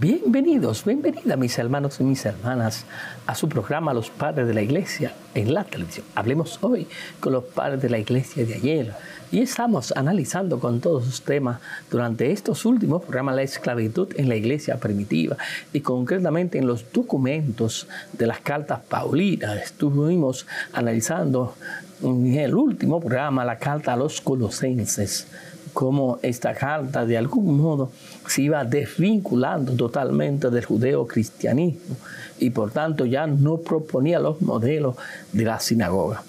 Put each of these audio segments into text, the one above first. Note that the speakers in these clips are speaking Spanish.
Bienvenidos, bienvenida mis hermanos y mis hermanas a su programa Los Padres de la Iglesia en la televisión. Hablemos hoy con los padres de la Iglesia de ayer y estamos analizando con todos sus temas durante estos últimos programas la esclavitud en la Iglesia primitiva y concretamente en los documentos de las cartas paulinas. Estuvimos analizando en el último programa la carta a los colosenses cómo esta carta de algún modo se iba desvinculando totalmente del judeo-cristianismo y por tanto ya no proponía los modelos de la sinagoga.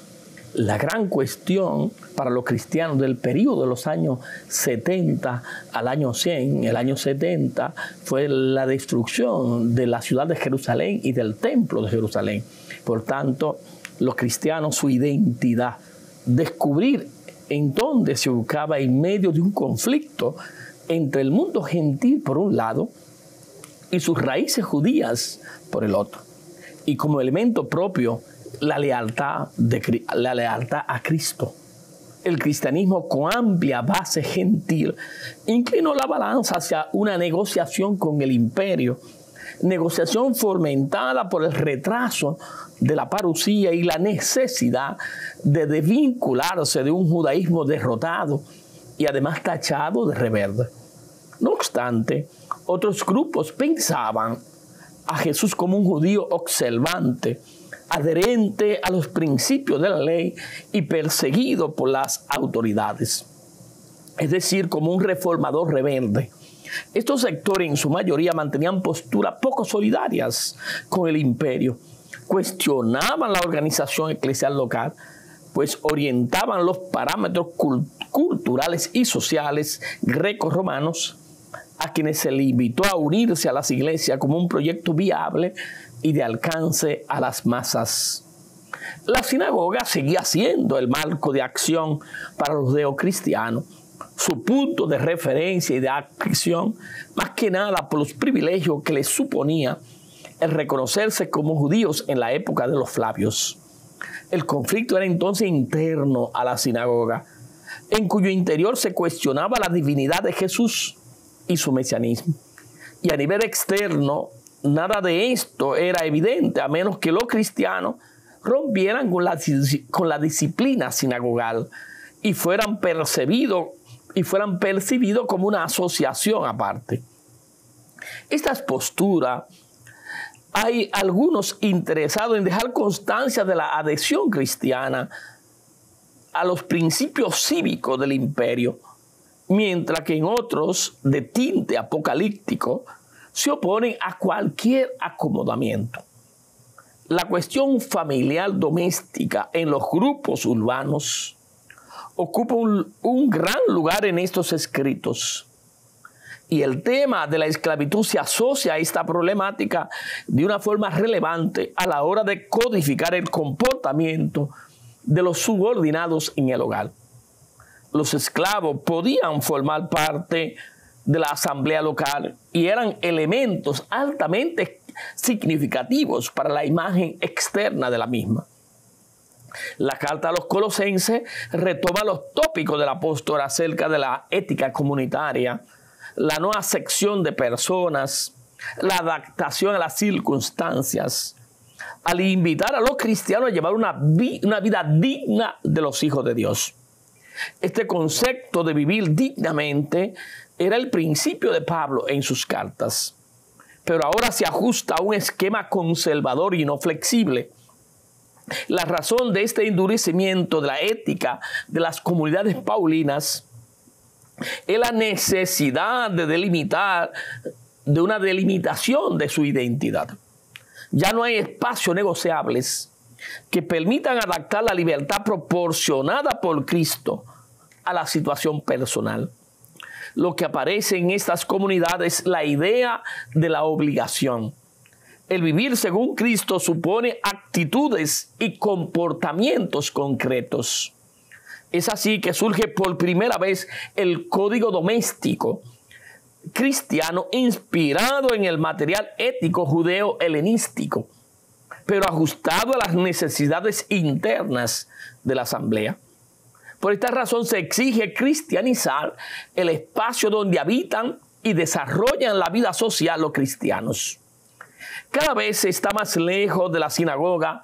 La gran cuestión para los cristianos del periodo de los años 70 al año 100, el año 70, fue la destrucción de la ciudad de Jerusalén y del templo de Jerusalén. Por tanto, los cristianos, su identidad, descubrir en donde se ubicaba en medio de un conflicto entre el mundo gentil por un lado y sus raíces judías por el otro. Y como elemento propio, la lealtad, la lealtad a Cristo. El cristianismo con amplia base gentil inclinó la balanza hacia una negociación con el imperio negociación fomentada por el retraso de la parucía y la necesidad de desvincularse de un judaísmo derrotado y además tachado de rebelde. No obstante, otros grupos pensaban a Jesús como un judío observante, adherente a los principios de la ley y perseguido por las autoridades, es decir, como un reformador rebelde estos sectores en su mayoría mantenían posturas poco solidarias con el imperio, cuestionaban la organización eclesial local, pues orientaban los parámetros culturales y sociales grecos romanos a quienes se le invitó a unirse a las iglesias como un proyecto viable y de alcance a las masas. La sinagoga seguía siendo el marco de acción para los deocristianos, su punto de referencia y de acción, más que nada por los privilegios que le suponía el reconocerse como judíos en la época de los Flavios. El conflicto era entonces interno a la sinagoga, en cuyo interior se cuestionaba la divinidad de Jesús y su mesianismo. Y a nivel externo, nada de esto era evidente, a menos que los cristianos rompieran con la, con la disciplina sinagogal y fueran percibidos y fueran percibidos como una asociación aparte. Estas posturas hay algunos interesados en dejar constancia de la adhesión cristiana a los principios cívicos del imperio, mientras que en otros, de tinte apocalíptico, se oponen a cualquier acomodamiento. La cuestión familiar doméstica en los grupos urbanos ocupa un, gran lugar en estos escritos. Y el tema de la esclavitud se asocia a esta problemática de una forma relevante a la hora de codificar el comportamiento de los subordinados en el hogar. Los esclavos podían formar parte de la asamblea local y eran elementos altamente significativos para la imagen externa de la misma. La carta a los colosenses retoma los tópicos del apóstol acerca de la ética comunitaria, la nueva sección de personas, la adaptación a las circunstancias, al invitar a los cristianos a llevar una vida digna de los hijos de Dios. Este concepto de vivir dignamente era el principio de Pablo en sus cartas, pero ahora se ajusta a un esquema conservador y no flexible la razón de este endurecimiento de la ética de las comunidades paulinas es la necesidad de delimitar, de una delimitación de su identidad. Ya no hay espacios negociables que permitan adaptar la libertad proporcionada por Cristo a la situación personal. Lo que aparece en estas comunidades es la idea de la obligación el vivir según Cristo supone actitudes y comportamientos concretos. Es así que surge por primera vez el código doméstico cristiano inspirado en el material ético judeo-helenístico, pero ajustado a las necesidades internas de la asamblea. Por esta razón se exige cristianizar el espacio donde habitan y desarrollan la vida social los cristianos. Cada vez está más lejos de la sinagoga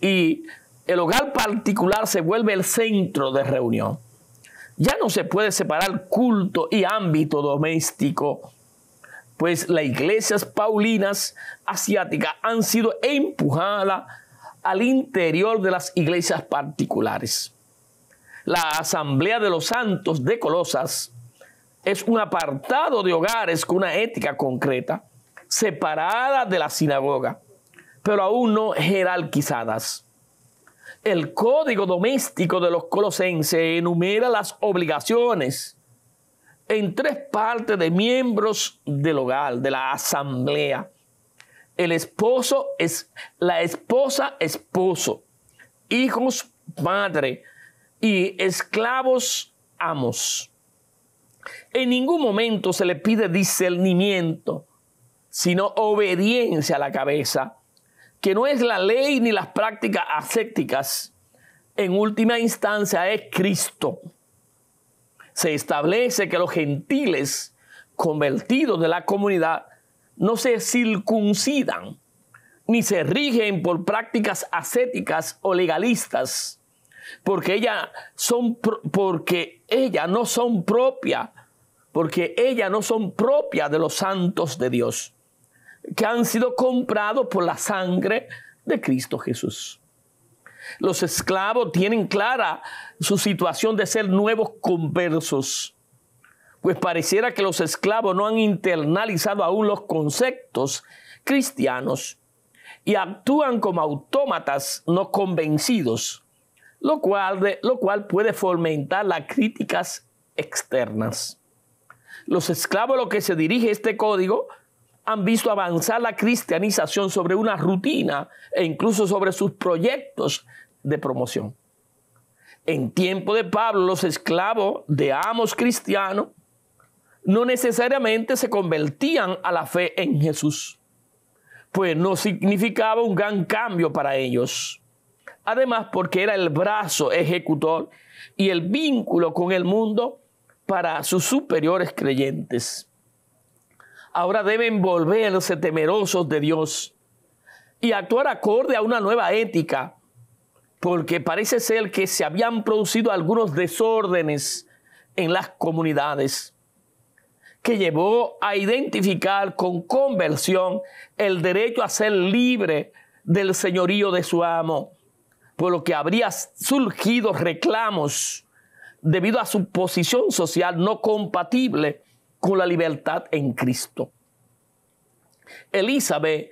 y el hogar particular se vuelve el centro de reunión. Ya no se puede separar culto y ámbito doméstico, pues las iglesias paulinas asiáticas han sido empujadas al interior de las iglesias particulares. La Asamblea de los Santos de Colosas es un apartado de hogares con una ética concreta separadas de la sinagoga, pero aún no jerarquizadas. El código doméstico de los colosenses enumera las obligaciones en tres partes de miembros del hogar, de la asamblea. El esposo es la esposa, esposo, hijos, madre y esclavos, amos. En ningún momento se le pide discernimiento sino obediencia a la cabeza, que no es la ley ni las prácticas ascéticas, en última instancia es Cristo. Se establece que los gentiles convertidos de la comunidad no se circuncidan ni se rigen por prácticas ascéticas o legalistas, porque ellas son porque ellas no son propias, porque ellas no son propias de los santos de Dios que han sido comprados por la sangre de Cristo Jesús. Los esclavos tienen clara su situación de ser nuevos conversos, pues pareciera que los esclavos no han internalizado aún los conceptos cristianos y actúan como autómatas no convencidos, lo cual, lo cual puede fomentar las críticas externas. Los esclavos a los que se dirige este código han visto avanzar la cristianización sobre una rutina e incluso sobre sus proyectos de promoción. En tiempo de Pablo, los esclavos de amos cristianos no necesariamente se convertían a la fe en Jesús, pues no significaba un gran cambio para ellos. Además, porque era el brazo ejecutor y el vínculo con el mundo para sus superiores creyentes ahora deben volverse temerosos de Dios y actuar acorde a una nueva ética, porque parece ser que se habían producido algunos desórdenes en las comunidades que llevó a identificar con conversión el derecho a ser libre del señorío de su amo, por lo que habría surgido reclamos debido a su posición social no compatible con la libertad en Cristo. Elizabeth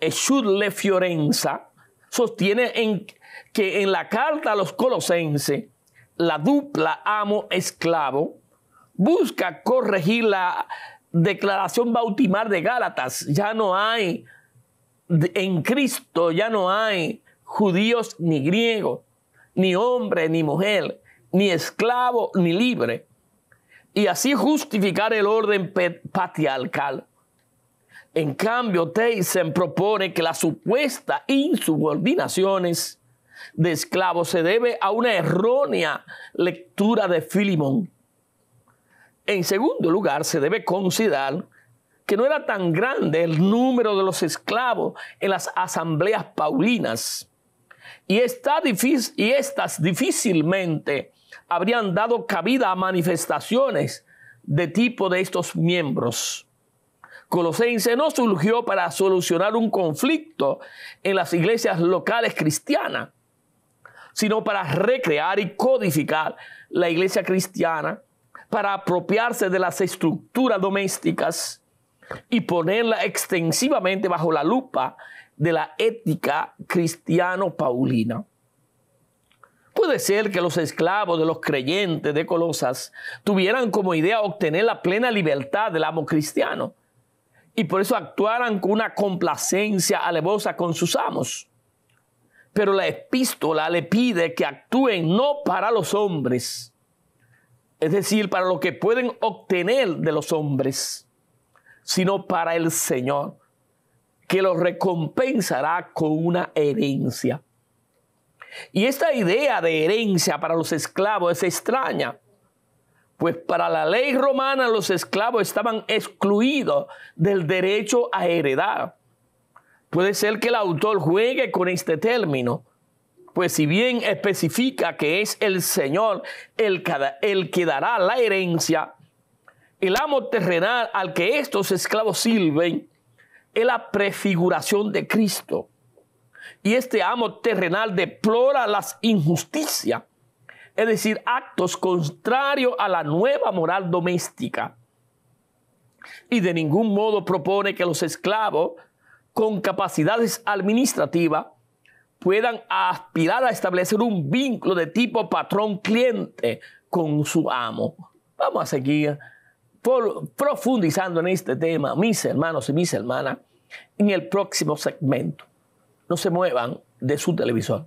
le Fiorenza sostiene en, que en la carta a los colosenses, la dupla amo-esclavo busca corregir la declaración bautimar de Gálatas. Ya no hay, en Cristo ya no hay judíos ni griegos, ni hombre ni mujer, ni esclavo ni libre, y así justificar el orden patriarcal. En cambio, se propone que la supuesta insubordinaciones de esclavos se debe a una errónea lectura de Filimón. En segundo lugar, se debe considerar que no era tan grande el número de los esclavos en las asambleas paulinas y, está difícil, y estas difícilmente habrían dado cabida a manifestaciones de tipo de estos miembros. Colosense no surgió para solucionar un conflicto en las iglesias locales cristianas, sino para recrear y codificar la iglesia cristiana, para apropiarse de las estructuras domésticas y ponerla extensivamente bajo la lupa de la ética cristiano-paulina puede ser que los esclavos de los creyentes de Colosas tuvieran como idea obtener la plena libertad del amo cristiano y por eso actuaran con una complacencia alevosa con sus amos. Pero la epístola le pide que actúen no para los hombres, es decir, para lo que pueden obtener de los hombres, sino para el Señor, que los recompensará con una herencia. Y esta idea de herencia para los esclavos es extraña, pues para la ley romana los esclavos estaban excluidos del derecho a heredar. Puede ser que el autor juegue con este término, pues si bien especifica que es el Señor el que, dará la herencia, el amo terrenal al que estos esclavos sirven es la prefiguración de Cristo y este amo terrenal deplora las injusticias, es decir, actos contrarios a la nueva moral doméstica. Y de ningún modo propone que los esclavos con capacidades administrativas puedan aspirar a establecer un vínculo de tipo patrón-cliente con su amo. Vamos a seguir profundizando en este tema, mis hermanos y mis hermanas, en el próximo segmento no se muevan de su televisor.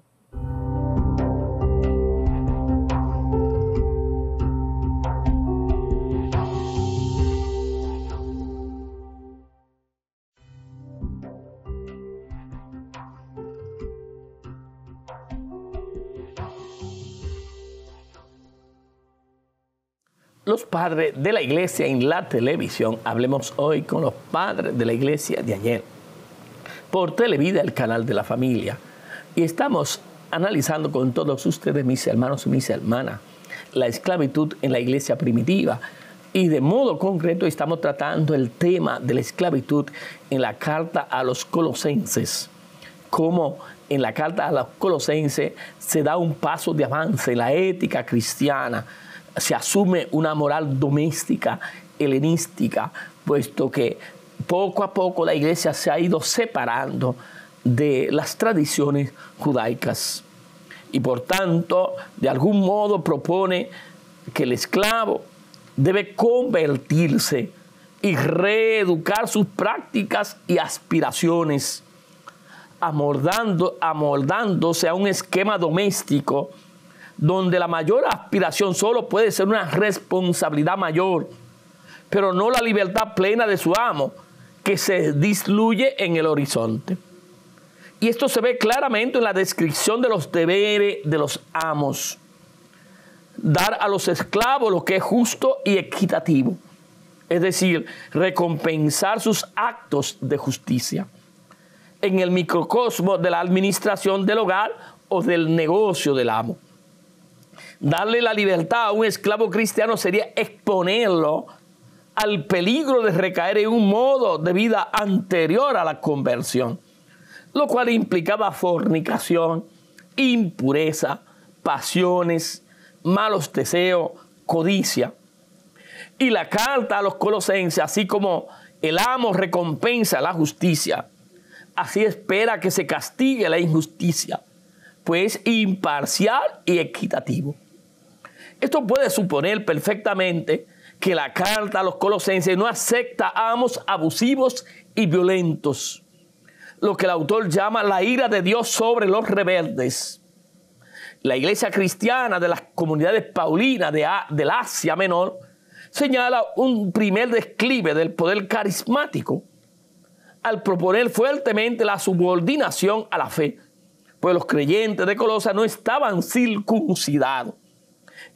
los padres de la iglesia en la televisión. Hablemos hoy con los padres de la iglesia de ayer por Televida, el canal de la familia. Y estamos analizando con todos ustedes, mis hermanos y mis hermanas, la esclavitud en la iglesia primitiva. Y de modo concreto estamos tratando el tema de la esclavitud en la carta a los colosenses. Como en la carta a los colosenses se da un paso de avance en la ética cristiana, se asume una moral doméstica, helenística, puesto que poco a poco la iglesia se ha ido separando de las tradiciones judaicas y por tanto de algún modo propone que el esclavo debe convertirse y reeducar sus prácticas y aspiraciones, amordando amoldándose a un esquema doméstico donde la mayor aspiración solo puede ser una responsabilidad mayor, pero no la libertad plena de su amo, que se disluye en el horizonte. Y esto se ve claramente en la descripción de los deberes de los amos. Dar a los esclavos lo que es justo y equitativo. Es decir, recompensar sus actos de justicia. En el microcosmo de la administración del hogar o del negocio del amo. Darle la libertad a un esclavo cristiano sería exponerlo al peligro de recaer en un modo de vida anterior a la conversión, lo cual implicaba fornicación, impureza, pasiones, malos deseos, codicia. Y la carta a los colosenses, así como el amo recompensa la justicia, así espera que se castigue la injusticia, pues imparcial y equitativo. Esto puede suponer perfectamente que la carta a los colosenses no acepta amos abusivos y violentos, lo que el autor llama la ira de Dios sobre los rebeldes. La iglesia cristiana de las comunidades paulinas de del Asia Menor señala un primer declive del poder carismático al proponer fuertemente la subordinación a la fe, pues los creyentes de Colosa no estaban circuncidados,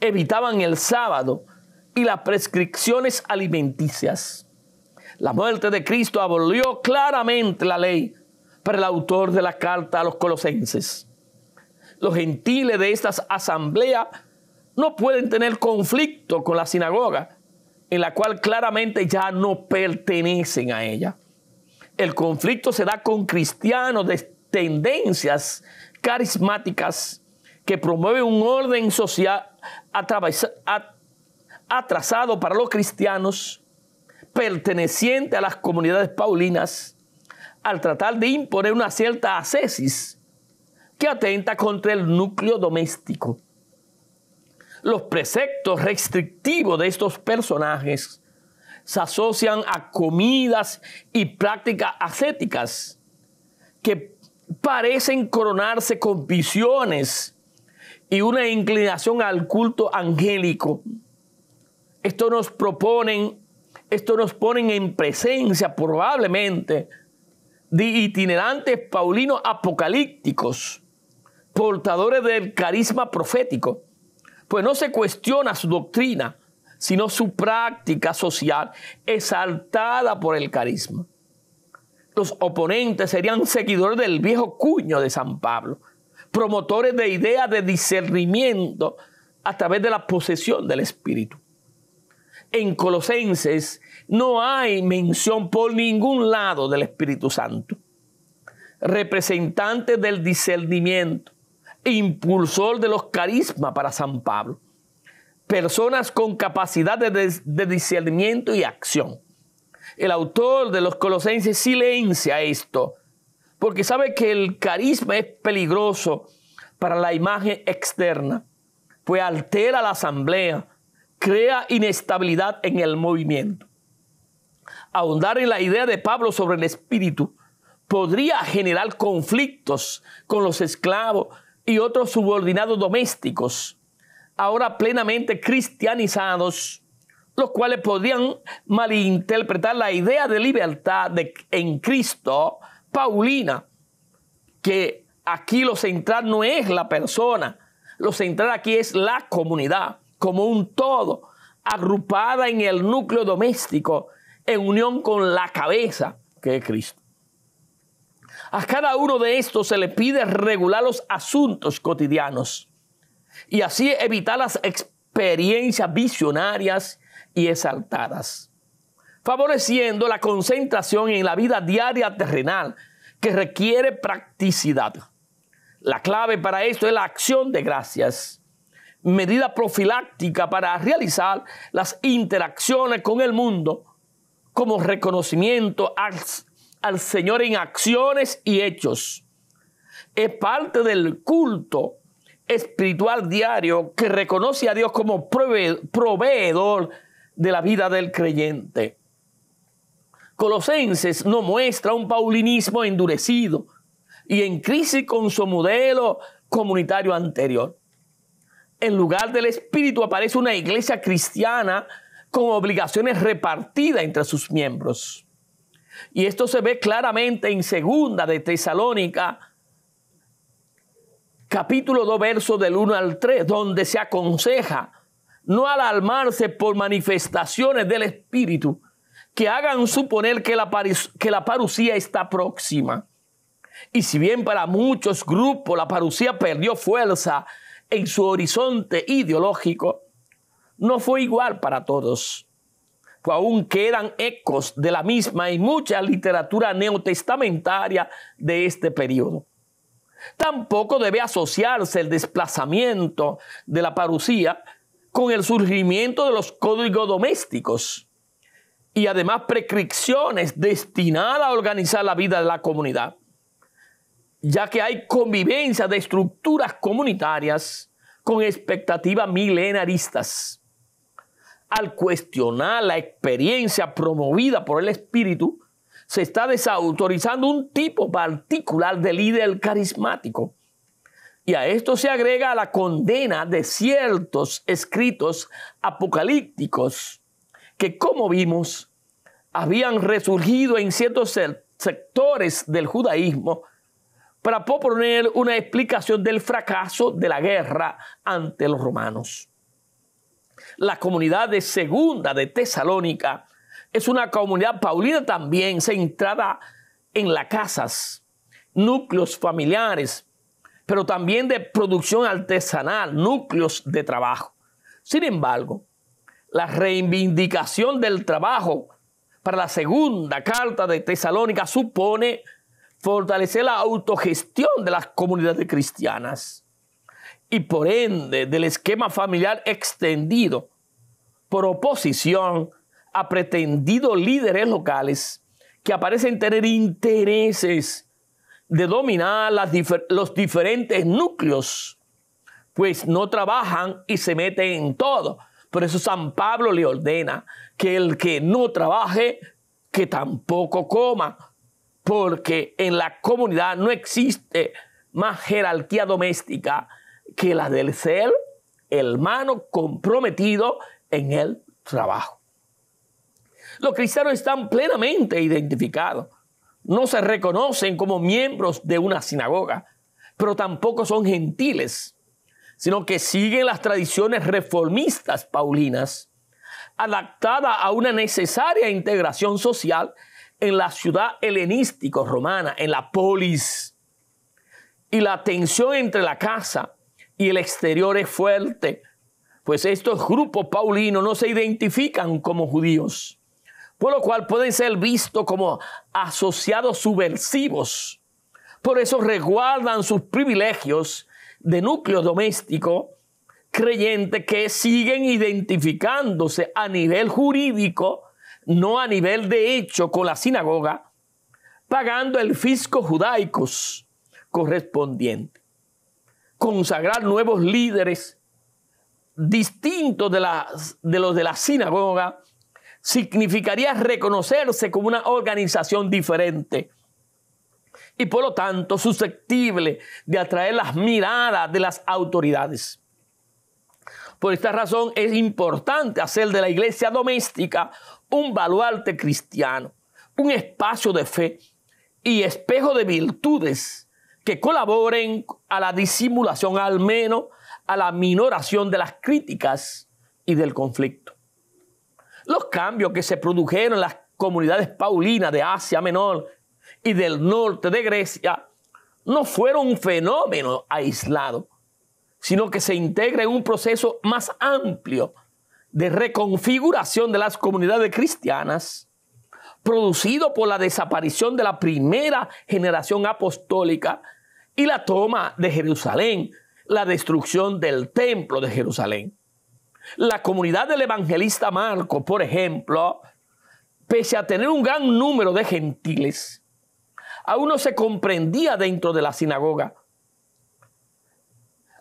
evitaban el sábado, y las prescripciones alimenticias. La muerte de Cristo abolió claramente la ley para el autor de la carta a los colosenses. Los gentiles de esta asamblea no pueden tener conflicto con la sinagoga, en la cual claramente ya no pertenecen a ella. El conflicto se da con cristianos de tendencias carismáticas que promueven un orden social atravesado atrasado para los cristianos perteneciente a las comunidades paulinas al tratar de imponer una cierta ascesis que atenta contra el núcleo doméstico. Los preceptos restrictivos de estos personajes se asocian a comidas y prácticas ascéticas que parecen coronarse con visiones y una inclinación al culto angélico esto nos proponen, esto nos ponen en presencia probablemente de itinerantes paulinos apocalípticos, portadores del carisma profético, pues no se cuestiona su doctrina, sino su práctica social exaltada por el carisma. Los oponentes serían seguidores del viejo cuño de San Pablo, promotores de ideas de discernimiento a través de la posesión del Espíritu en Colosenses, no hay mención por ningún lado del Espíritu Santo. Representante del discernimiento, impulsor de los carismas para San Pablo. Personas con capacidad de, de discernimiento y acción. El autor de los Colosenses silencia esto, porque sabe que el carisma es peligroso para la imagen externa, pues altera la asamblea, crea inestabilidad en el movimiento. Ahondar en la idea de Pablo sobre el espíritu podría generar conflictos con los esclavos y otros subordinados domésticos, ahora plenamente cristianizados, los cuales podrían malinterpretar la idea de libertad en Cristo, Paulina, que aquí lo central no es la persona, lo central aquí es la comunidad como un todo, agrupada en el núcleo doméstico, en unión con la cabeza, que es Cristo. A cada uno de estos se le pide regular los asuntos cotidianos y así evitar las experiencias visionarias y exaltadas, favoreciendo la concentración en la vida diaria terrenal que requiere practicidad. La clave para esto es la acción de gracias medida profiláctica para realizar las interacciones con el mundo como reconocimiento al, Señor en acciones y hechos. Es parte del culto espiritual diario que reconoce a Dios como proveedor de la vida del creyente. Colosenses no muestra un paulinismo endurecido y en crisis con su modelo comunitario anterior en lugar del Espíritu aparece una iglesia cristiana con obligaciones repartidas entre sus miembros. Y esto se ve claramente en segunda de Tesalónica, capítulo 2, verso del 1 al 3, donde se aconseja no alarmarse por manifestaciones del Espíritu que hagan suponer que la, que la parucía está próxima. Y si bien para muchos grupos la parucía perdió fuerza en su horizonte ideológico no fue igual para todos. aún quedan ecos de la misma y mucha literatura neotestamentaria de este periodo. Tampoco debe asociarse el desplazamiento de la parucía con el surgimiento de los códigos domésticos y además prescripciones destinadas a organizar la vida de la comunidad ya que hay convivencia de estructuras comunitarias con expectativas milenaristas. Al cuestionar la experiencia promovida por el espíritu, se está desautorizando un tipo particular de líder carismático. Y a esto se agrega la condena de ciertos escritos apocalípticos que, como vimos, habían resurgido en ciertos sectores del judaísmo para proponer una explicación del fracaso de la guerra ante los romanos. La comunidad de Segunda de Tesalónica es una comunidad paulina también centrada en las casas, núcleos familiares, pero también de producción artesanal, núcleos de trabajo. Sin embargo, la reivindicación del trabajo para la segunda carta de Tesalónica supone fortalecer la autogestión de las comunidades cristianas y por ende del esquema familiar extendido por oposición a pretendidos líderes locales que aparecen tener intereses de dominar los diferentes núcleos, pues no trabajan y se meten en todo. Por eso San Pablo le ordena que el que no trabaje, que tampoco coma, porque en la comunidad no existe más jerarquía doméstica que la del ser hermano comprometido en el trabajo. Los cristianos están plenamente identificados. No se reconocen como miembros de una sinagoga, pero tampoco son gentiles, sino que siguen las tradiciones reformistas paulinas, adaptadas a una necesaria integración social en la ciudad helenístico romana, en la polis. Y la tensión entre la casa y el exterior es fuerte, pues estos grupos paulinos no se identifican como judíos, por lo cual pueden ser vistos como asociados subversivos. Por eso resguardan sus privilegios de núcleo doméstico, creyente que siguen identificándose a nivel jurídico no a nivel de hecho con la sinagoga, pagando el fisco judaico correspondiente. Consagrar nuevos líderes distintos de, de los de la sinagoga significaría reconocerse como una organización diferente y por lo tanto susceptible de atraer las miradas de las autoridades. Por esta razón es importante hacer de la iglesia doméstica un baluarte cristiano, un espacio de fe y espejo de virtudes que colaboren a la disimulación, al menos a la minoración de las críticas y del conflicto. Los cambios que se produjeron en las comunidades paulinas de Asia Menor y del norte de Grecia no fueron un fenómeno aislado, sino que se integra en un proceso más amplio de reconfiguración de las comunidades cristianas, producido por la desaparición de la primera generación apostólica y la toma de Jerusalén, la destrucción del templo de Jerusalén. La comunidad del evangelista Marco, por ejemplo, pese a tener un gran número de gentiles, aún no se comprendía dentro de la sinagoga.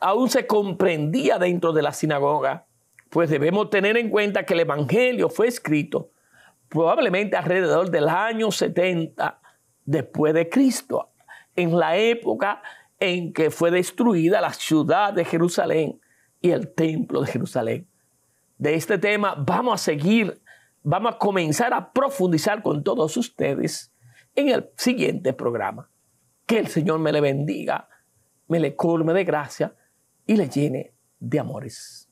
Aún se comprendía dentro de la sinagoga pues debemos tener en cuenta que el Evangelio fue escrito probablemente alrededor del año 70 después de Cristo, en la época en que fue destruida la ciudad de Jerusalén y el templo de Jerusalén. De este tema vamos a seguir, vamos a comenzar a profundizar con todos ustedes en el siguiente programa. Que el Señor me le bendiga, me le colme de gracia y le llene de amores.